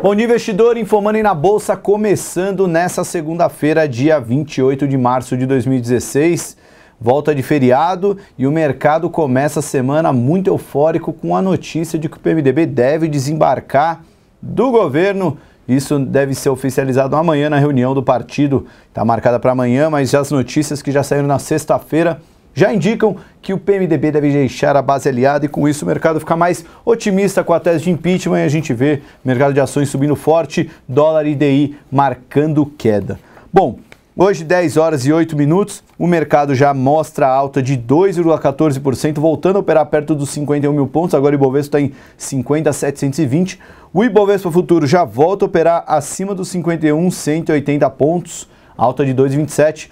Bom dia, investidor. Informando na Bolsa, começando nessa segunda-feira, dia 28 de março de 2016. Volta de feriado e o mercado começa a semana muito eufórico com a notícia de que o PMDB deve desembarcar do governo. Isso deve ser oficializado amanhã na reunião do partido. Está marcada para amanhã, mas as notícias que já saíram na sexta-feira já indicam que o PMDB deve deixar a base aliada e com isso o mercado fica mais otimista com a tese de impeachment e a gente vê mercado de ações subindo forte, dólar e DI marcando queda. Bom, Hoje, 10 horas e 8 minutos, o mercado já mostra alta de 2,14%, voltando a operar perto dos 51 mil pontos. Agora o Ibovespa está em 50,720. O Ibovespa Futuro já volta a operar acima dos 51,180 pontos, alta de 2,27%.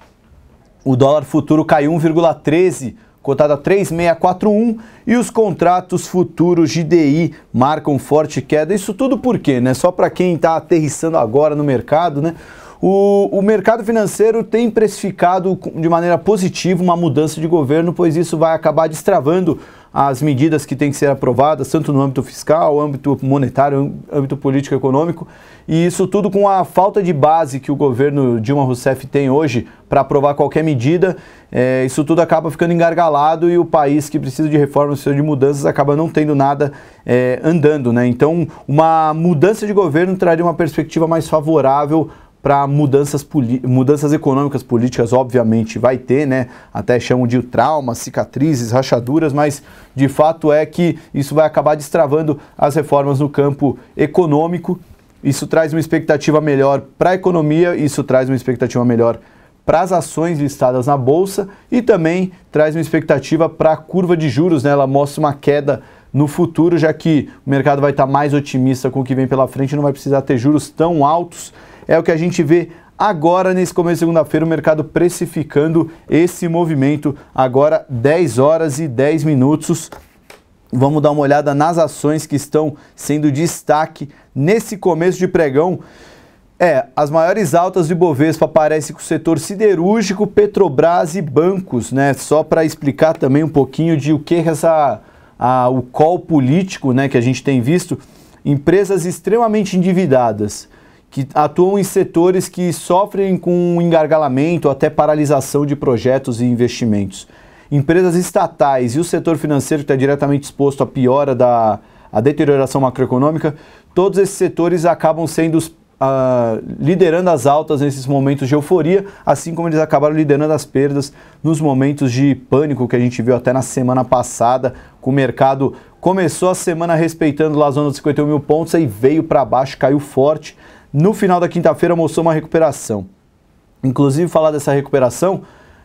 O dólar futuro caiu 1,13, cotado a 3,641 e os contratos futuros de DI marcam forte queda. Isso tudo por quê, né? Só para quem está aterrissando agora no mercado, né? O, o, mercado financeiro tem precificado de maneira positiva uma mudança de governo, pois isso vai acabar destravando as medidas que têm que ser aprovadas, tanto no âmbito fiscal, âmbito monetário, âmbito político-econômico, e isso tudo com a falta de base que o governo Dilma Rousseff tem hoje para aprovar qualquer medida, é, isso tudo acaba ficando engargalado e o país que precisa de reformas, precisa de mudanças, acaba não tendo nada é, andando. Né? Então, uma mudança de governo traria uma perspectiva mais favorável para mudanças, mudanças econômicas, políticas, obviamente vai ter, né? Até chamam de traumas, cicatrizes, rachaduras, mas de fato é que isso vai acabar destravando as reformas no campo econômico. Isso traz uma expectativa melhor para a economia, isso traz uma expectativa melhor para as ações listadas na bolsa e também traz uma expectativa para a curva de juros, né? Ela mostra uma queda no futuro, já que o mercado vai estar tá mais otimista com o que vem pela frente, não vai precisar ter juros tão altos. É o que a gente vê agora nesse começo de segunda-feira, o mercado precificando esse movimento. Agora 10 horas e 10 minutos. Vamos dar uma olhada nas ações que estão sendo destaque nesse começo de pregão. É, as maiores altas do bovespa aparecem com o setor siderúrgico, Petrobras e bancos, né? Só para explicar também um pouquinho de o que essa a, o call político, né, que a gente tem visto, empresas extremamente endividadas que atuam em setores que sofrem com engargalamento ou até paralisação de projetos e investimentos. Empresas estatais e o setor financeiro que está diretamente exposto à piora da à deterioração macroeconômica, todos esses setores acabam sendo os, uh, liderando as altas nesses momentos de euforia, assim como eles acabaram liderando as perdas nos momentos de pânico que a gente viu até na semana passada, com o mercado começou a semana respeitando lá a zona dos 51 mil pontos, aí veio para baixo, caiu forte, no final da quinta-feira mostrou uma recuperação. Inclusive, falar dessa recuperação,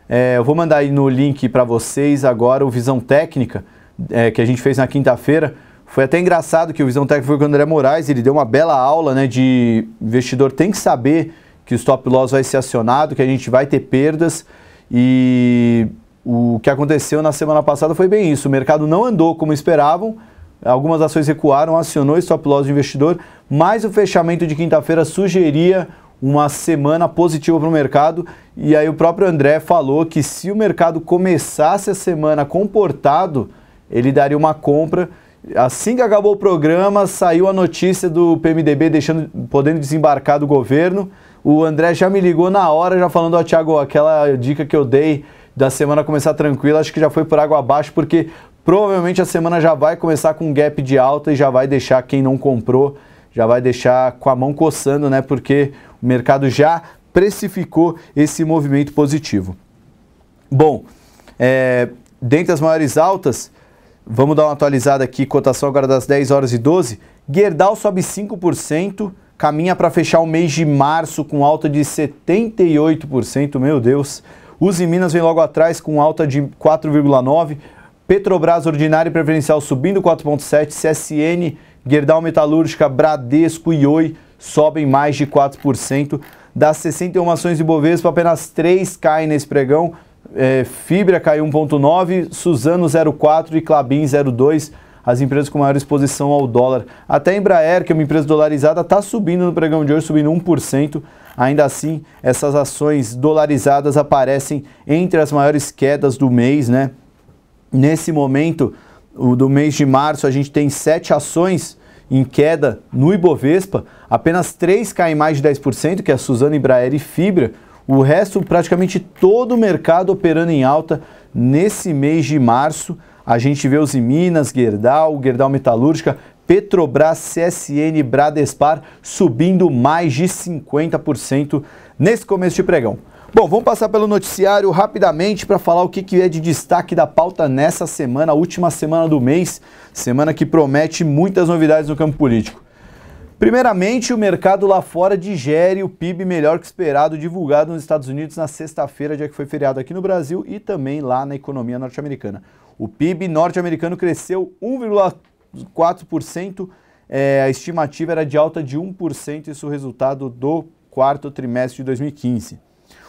é, eu vou mandar aí no link para vocês agora o Visão Técnica, é, que a gente fez na quinta-feira. Foi até engraçado que o Visão Técnica foi com o André Moraes, ele deu uma bela aula né, de investidor tem que saber que o stop loss vai ser acionado, que a gente vai ter perdas e o que aconteceu na semana passada foi bem isso. O mercado não andou como esperavam, algumas ações recuaram, acionou stop loss do investidor, mas o fechamento de quinta-feira sugeria uma semana positiva para o mercado. E aí o próprio André falou que se o mercado começasse a semana comportado, ele daria uma compra. Assim que acabou o programa, saiu a notícia do PMDB deixando, podendo desembarcar do governo. O André já me ligou na hora, já falando, ó, Thiago, aquela dica que eu dei da semana começar tranquila, acho que já foi por água abaixo, porque Provavelmente a semana já vai começar com um gap de alta e já vai deixar quem não comprou, já vai deixar com a mão coçando, né? Porque o mercado já precificou esse movimento positivo. Bom, é, dentre as maiores altas, vamos dar uma atualizada aqui, cotação agora das 10 horas e 12. Gerdau sobe 5%, caminha para fechar o mês de março com alta de 78%, meu Deus. Use Minas vem logo atrás com alta de 4,9%. Petrobras Ordinário Preferencial subindo 4,7%, CSN, Gerdau Metalúrgica, Bradesco e Oi sobem mais de 4%. Das 61 ações de Bovespa, apenas 3 caem nesse pregão. É, Fibra caiu 1,9%, Suzano 0,4% e Clabin 0,2% as empresas com maior exposição ao dólar. Até a Embraer, que é uma empresa dolarizada, está subindo no pregão de hoje, subindo 1%. Ainda assim, essas ações dolarizadas aparecem entre as maiores quedas do mês, né? Nesse momento do mês de março, a gente tem sete ações em queda no Ibovespa, apenas três caem mais de 10%, que é a Suzana Embraer e Fibra. O resto, praticamente todo o mercado operando em alta nesse mês de março. A gente vê os Minas, Gerdau, Gerdau Metalúrgica, Petrobras, CSN, Bradespar subindo mais de 50% nesse começo de pregão. Bom, vamos passar pelo noticiário rapidamente para falar o que, que é de destaque da pauta nessa semana, última semana do mês, semana que promete muitas novidades no campo político. Primeiramente, o mercado lá fora digere o PIB melhor que esperado, divulgado nos Estados Unidos na sexta-feira, já que foi feriado aqui no Brasil e também lá na economia norte-americana. O PIB norte-americano cresceu 1,4%, é, eh, a estimativa era de alta de 1%, isso é o resultado do quarto trimestre de 2015.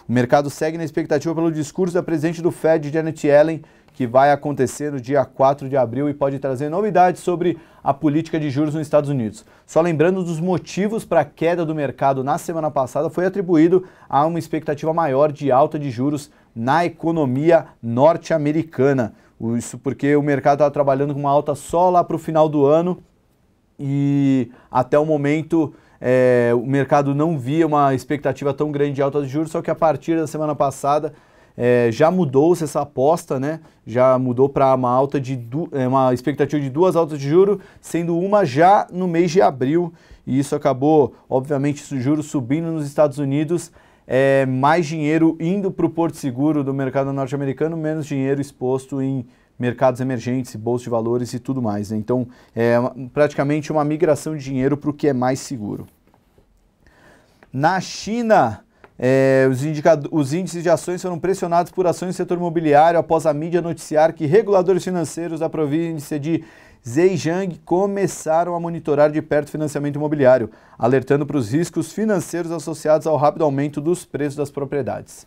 O mercado segue na expectativa pelo discurso da presidente do Fed, Janet Yellen, que vai acontecer no dia 4 de abril e pode trazer novidades sobre a política de juros nos Estados Unidos. Só lembrando dos motivos para a queda do mercado na semana passada foi atribuído a uma expectativa maior de alta de juros na economia norte-americana. Isso porque o mercado estava trabalhando com uma alta só lá para o final do ano e até o momento é, o mercado não via uma expectativa tão grande de alta de juros, só que a partir da semana passada é, já mudou-se essa aposta, né? Já mudou para uma alta de é, uma expectativa de duas altas de juro, sendo uma já no mês de abril. E isso acabou, obviamente, o juro subindo nos Estados Unidos, é, mais dinheiro indo para o porto seguro do mercado norte-americano, menos dinheiro exposto em mercados emergentes, bolsa de valores e tudo mais. Né? Então, é praticamente uma migração de dinheiro para o que é mais seguro. Na China, é, os, os, índices de ações foram pressionados por ações do setor imobiliário após a mídia noticiar que reguladores financeiros da província de Zhejiang começaram a monitorar de perto o financiamento imobiliário, alertando para os riscos financeiros associados ao rápido aumento dos preços das propriedades.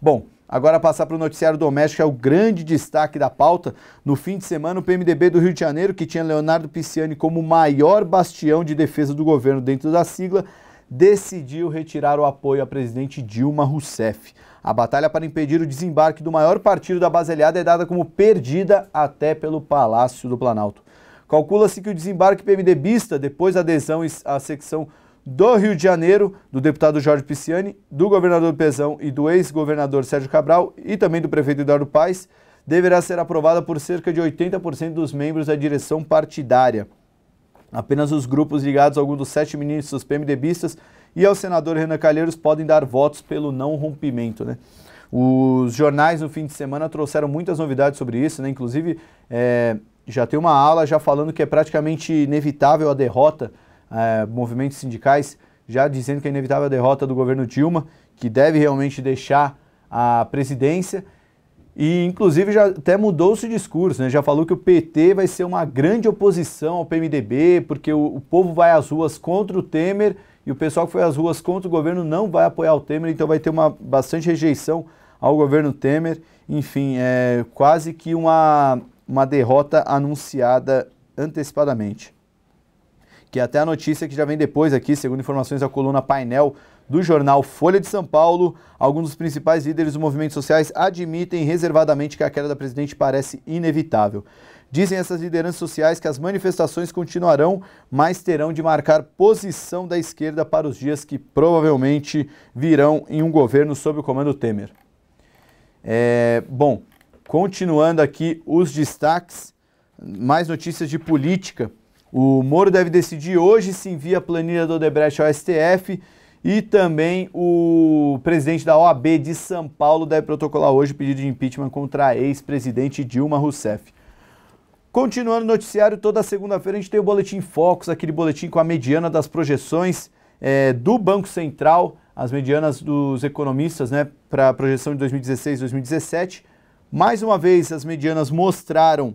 Bom, Agora passar para o noticiário doméstico é o grande destaque da pauta. No fim de semana, o PMDB do Rio de Janeiro, que tinha Leonardo Pisciani como maior bastião de defesa do governo dentro da sigla, decidiu retirar o apoio à presidente Dilma Rousseff. A batalha para impedir o desembarque do maior partido da baselhada é dada como perdida até pelo Palácio do Planalto. Calcula-se que o desembarque PMDBista, depois da adesão à secção do Rio de Janeiro, do deputado Jorge Pisciani, do governador Pezão e do ex-governador Sérgio Cabral e também do prefeito Eduardo Paes, deverá ser aprovada por cerca de 80% dos membros da direção partidária. Apenas os grupos ligados a algum dos sete ministros PMDBistas e ao senador Renan Calheiros podem dar votos pelo não rompimento, né? Os jornais no fim de semana trouxeram muitas novidades sobre isso, né? Inclusive, é, já tem uma ala já falando que é praticamente inevitável a derrota é, movimentos sindicais já dizendo que é inevitável a derrota do governo Dilma, que deve realmente deixar a presidência. E, inclusive, já até mudou-se o discurso, né? já falou que o PT vai ser uma grande oposição ao PMDB, porque o, o, povo vai às ruas contra o Temer e o pessoal que foi às ruas contra o governo não vai apoiar o Temer, então vai ter uma bastante rejeição ao governo Temer. Enfim, é quase que uma, uma derrota anunciada antecipadamente que é até a notícia que já vem depois aqui, segundo informações da coluna Painel do jornal Folha de São Paulo, alguns dos principais líderes dos movimentos sociais admitem reservadamente que a queda da presidente parece inevitável. Dizem essas lideranças sociais que as manifestações continuarão, mas terão de marcar posição da esquerda para os dias que provavelmente virão em um governo sob o comando Temer. É, bom, continuando aqui os destaques, mais notícias de política. O Moro deve decidir hoje se envia a planilha do Odebrecht ao STF e também o presidente da OAB de São Paulo deve protocolar hoje o pedido de impeachment contra a ex-presidente Dilma Rousseff. Continuando o noticiário, toda segunda-feira a gente tem o Boletim Focus, aquele boletim com a mediana das projeções é, do Banco Central, as medianas dos economistas né, para a projeção de 2016 e 2017. Mais uma vez, as medianas mostraram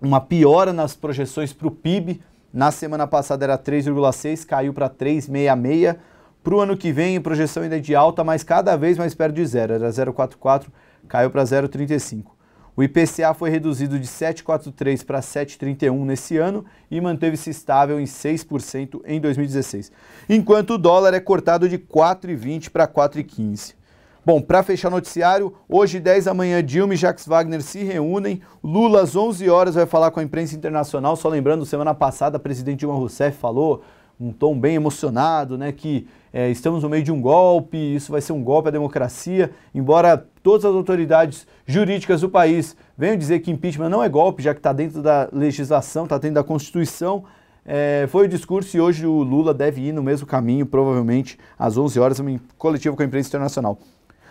uma piora nas projeções para o PIB. Na semana passada era 3,6, caiu para 3,66. Para o ano que vem, projeção ainda é de alta, mas cada vez mais perto de zero. Era 0,44, caiu para 0,35. O IPCA foi reduzido de 7,43 para 7,31 nesse ano e manteve-se estável em 6% em 2016. Enquanto o dólar é cortado de 4,20 para 4,15. Bom, para fechar o noticiário, hoje 10 manhã Dilma e Jax Wagner se reúnem. Lula às 11 horas vai falar com a imprensa internacional. Só lembrando, semana passada a presidente Dilma Rousseff falou um tom bem emocionado, né, que é, estamos no meio de um golpe, isso vai ser um golpe à democracia, embora todas as autoridades jurídicas do país venham dizer que impeachment não é golpe, já que está dentro da legislação, está dentro da Constituição, é, foi o discurso e hoje o Lula deve ir no mesmo caminho, provavelmente às 11 horas, em coletiva com a imprensa internacional.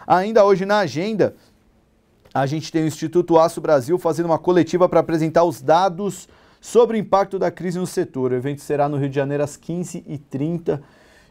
Ainda hoje na agenda, a gente tem o Instituto Aço Brasil fazendo uma coletiva para apresentar os dados sobre o impacto da crise no setor. O evento será no Rio de Janeiro às 15h30.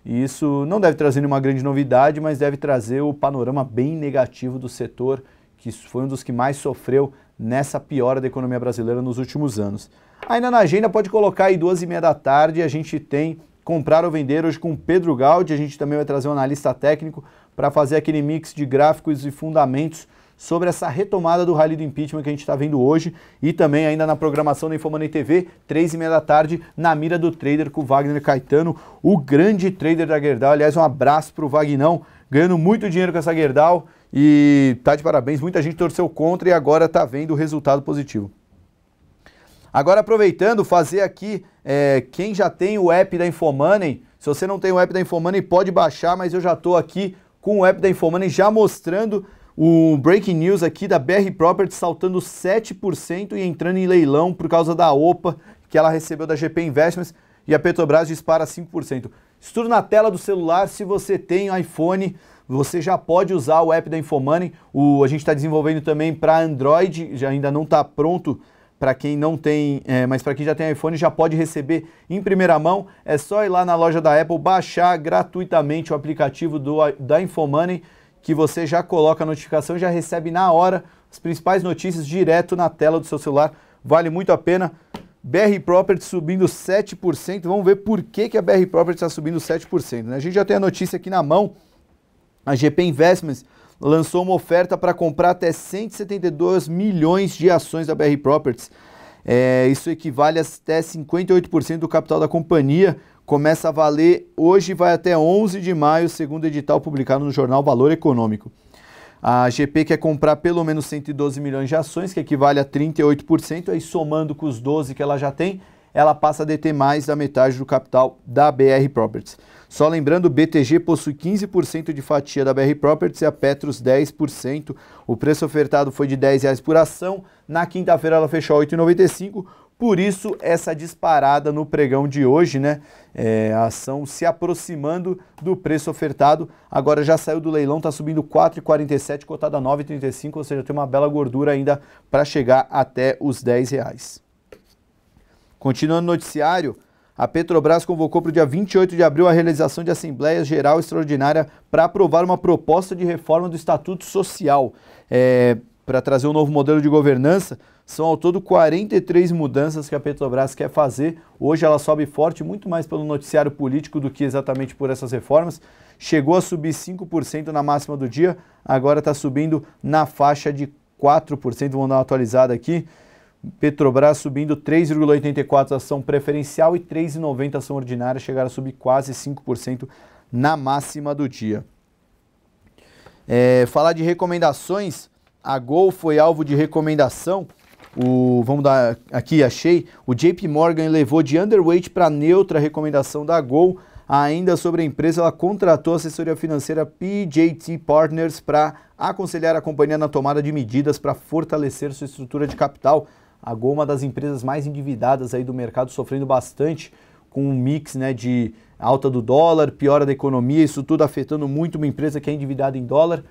E isso não deve trazer nenhuma grande novidade, mas deve trazer o panorama bem negativo do setor, que foi um dos que mais sofreu nessa piora da economia brasileira nos últimos anos. Ainda na agenda, pode colocar aí duas e meia da tarde, a gente tem comprar ou vender hoje com Pedro Gaudi, a gente também vai trazer um analista técnico para fazer aquele mix de gráficos e fundamentos sobre essa retomada do rally do impeachment que a gente está vendo hoje e também ainda na programação da Infomoney TV, três e meia da tarde, na mira do trader com o Wagner Caetano, o grande trader da Gerdau. Aliás, um abraço para o Vagnão, ganhando muito dinheiro com essa Gerdau e tá de parabéns. Muita gente torceu contra e agora está vendo o resultado positivo. Agora aproveitando, fazer aqui, é, quem já tem o app da Infomoney, se você não tem o app da Infomoney, pode baixar, mas eu já estou aqui com o app da InfoMoney já mostrando o breaking news aqui da BR Properties saltando 7% e entrando em leilão por causa da OPA que ela recebeu da GP Investments e a Petrobras dispara 5%. Isso tudo na tela do celular. Se você tem iPhone, você já pode usar o app da InfoMoney. O, a gente está desenvolvendo também para Android, já ainda não está pronto para quem não tem, é, mas para quem já tem iPhone já pode receber em primeira mão. É só ir lá na loja da Apple, baixar gratuitamente o aplicativo do, da Infomoney, que você já coloca a notificação e já recebe na hora as principais notícias direto na tela do seu celular. Vale muito a pena. BR Properties subindo 7%. Vamos ver por que, que a BR Properties está subindo 7%. Né? A gente já tem a notícia aqui na mão. A GP Investments lançou uma oferta para comprar até 172 milhões de ações da BR Properties. É, isso equivale a até 58% do capital da companhia. Começa a valer hoje e vai até 11 de maio, segundo edital publicado no jornal Valor Econômico. A GP quer comprar pelo menos 112 milhões de ações, que equivale a 38%, aí somando com os 12 que ela já tem, ela passa a deter mais da metade do capital da BR Properties. Só lembrando, o BTG possui 15% de fatia da BR Properties e a Petros 10%. O preço ofertado foi de R$ por ação. Na quinta-feira ela fechou R$8,95. 8,95. Por isso, essa disparada no pregão de hoje, né? É, a ação se aproximando do preço ofertado. Agora já saiu do leilão, está subindo 4,47, cotada a 9,35, ou seja, tem uma bela gordura ainda para chegar até os 10 reais. Continuando o noticiário, a Petrobras convocou para o dia 28 de abril a realização de Assembleia Geral Extraordinária para aprovar uma proposta de reforma do Estatuto Social. É, para trazer um novo modelo de governança, são ao todo 43 mudanças que a Petrobras quer fazer. Hoje ela sobe forte, muito mais pelo noticiário político do que exatamente por essas reformas. Chegou a subir 5% na máxima do dia, agora está subindo na faixa de 4%. Vamos dar uma atualizada aqui. Petrobras subindo 3,84% ação preferencial e 3,90% ação ordinária, chegaram a subir quase 5% na máxima do dia. É, falar de recomendações, a Gol foi alvo de recomendação. O, vamos dar aqui, achei. O JP Morgan levou de underweight para neutra a recomendação da Gol. Ainda sobre a empresa, ela contratou a assessoria financeira PJT Partners para aconselhar a companhia na tomada de medidas para fortalecer sua estrutura de capital. A Gol, uma das empresas mais endividadas aí do mercado, sofrendo bastante com um mix né, de alta do dólar, piora da economia, isso tudo afetando muito uma empresa que é endividada em dólar.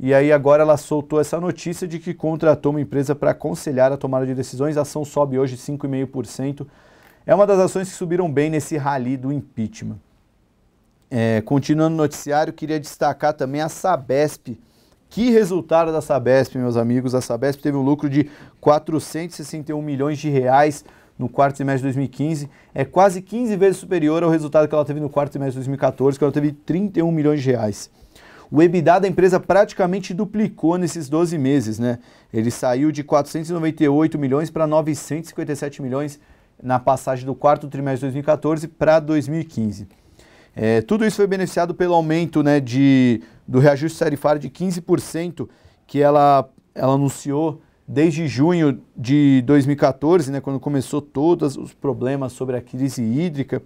E aí agora ela soltou essa notícia de que contratou uma empresa para aconselhar a tomada de decisões. A ação sobe hoje 5,5%. É uma das ações que subiram bem nesse rally do impeachment. É, continuando o noticiário, queria destacar também a Sabesp, que resultado da Sabesp, meus amigos. A Sabesp teve um lucro de 461 milhões de reais no quarto semestre de 2015. É quase 15 vezes superior ao resultado que ela teve no quarto semestre de 2014, que ela teve 31 milhões de reais. O EBITDA da empresa praticamente duplicou nesses 12 meses, né? Ele saiu de 498 milhões para 957 milhões na passagem do quarto trimestre de 2014 para 2015. É, tudo isso foi beneficiado pelo aumento né, de do reajuste tarifário de 15% que ela, ela anunciou desde junho de 2014, né, quando começou todos os problemas sobre a crise hídrica.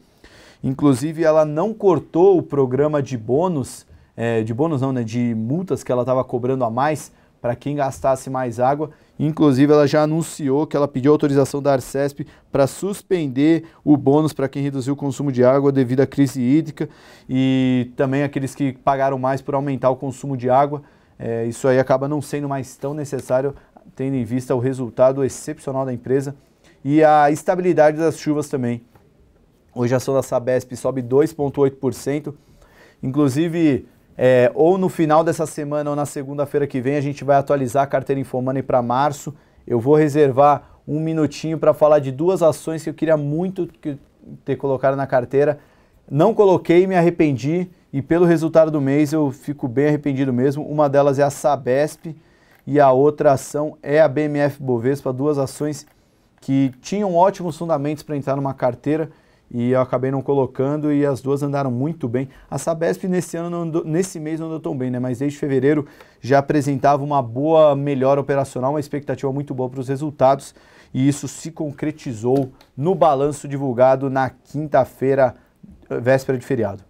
Inclusive, ela não cortou o programa de bônus, é, de bônus não, né, de multas que ela estava cobrando a mais para quem gastasse mais água. Inclusive, ela já anunciou que ela pediu autorização da Arcesp para suspender o bônus para quem reduziu o consumo de água devido à crise hídrica e também aqueles que pagaram mais por aumentar o consumo de água. É, isso aí acaba não sendo mais tão necessário, tendo em vista o resultado excepcional da empresa e a estabilidade das chuvas também. Hoje a ação da Sabesp sobe 2,8%. Inclusive, é, ou no final dessa semana ou na segunda-feira que vem a gente vai atualizar a carteira Infomoney para março. Eu vou reservar um minutinho para falar de duas ações que eu queria muito que ter colocado na carteira. Não coloquei, me arrependi e pelo resultado do mês eu fico bem arrependido mesmo. Uma delas é a Sabesp e a outra ação é a BMF Bovespa, duas ações que tinham ótimos fundamentos para entrar numa carteira e eu acabei não colocando e as duas andaram muito bem. A Sabesp nesse ano andou, nesse mês não andou tão bem, né? Mas desde fevereiro já apresentava uma boa melhora operacional, uma expectativa muito boa para os resultados e isso se concretizou no balanço divulgado na quinta-feira, eh, véspera de feriado.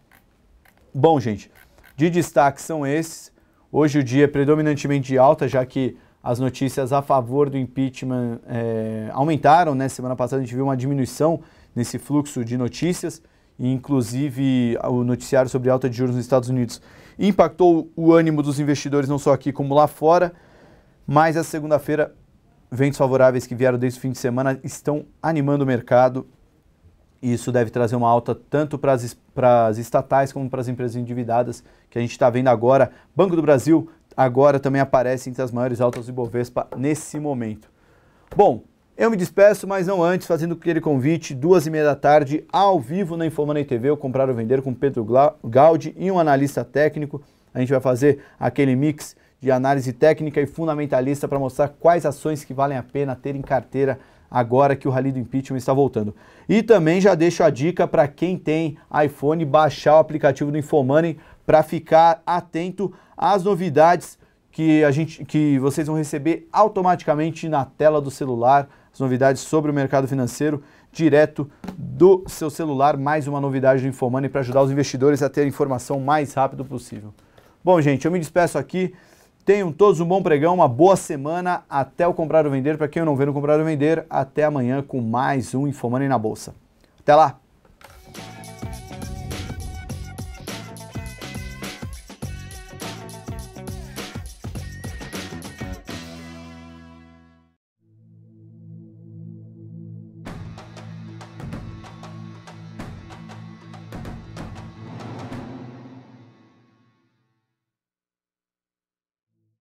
Bom, gente, de destaque são esses. Hoje o dia é predominantemente de alta, já que as notícias a favor do impeachment é, aumentaram, né? Semana passada a gente viu uma diminuição nesse fluxo de notícias, inclusive ah, o noticiário sobre alta de juros nos Estados Unidos impactou o ânimo dos investidores não só aqui como lá fora, mas a segunda-feira ventos favoráveis que vieram desde o fim de semana estão animando o mercado isso deve trazer uma alta tanto para as, para as estatais como para as empresas endividadas que a gente está vendo agora. Banco do Brasil agora também aparece entre as maiores altas do Ibovespa nesse momento. Bom, eu me despeço, mas não antes, fazendo aquele convite, duas e meia da tarde, ao vivo na Informanei TV, eu comprar ou vender com Pedro Gaudi e um analista técnico. A gente vai fazer aquele mix de análise técnica e fundamentalista para mostrar quais ações que valem a pena ter em carteira agora que o rally do impeachment está voltando. E também já deixo a dica para quem tem iPhone baixar o aplicativo do Infomoney para ficar atento às novidades que a gente que vocês vão receber automaticamente na tela do celular as novidades sobre o mercado financeiro direto do seu celular. Mais uma novidade do Infomoney para ajudar os investidores a ter a informação mais rápido possível. Bom, gente, eu me despeço aqui. Tenham todos um bom pregão, uma boa semana. Até o Comprar ou Vender. Para quem não vê no Comprar ou Vender, até amanhã com mais um Infomoney na Bolsa. Até lá!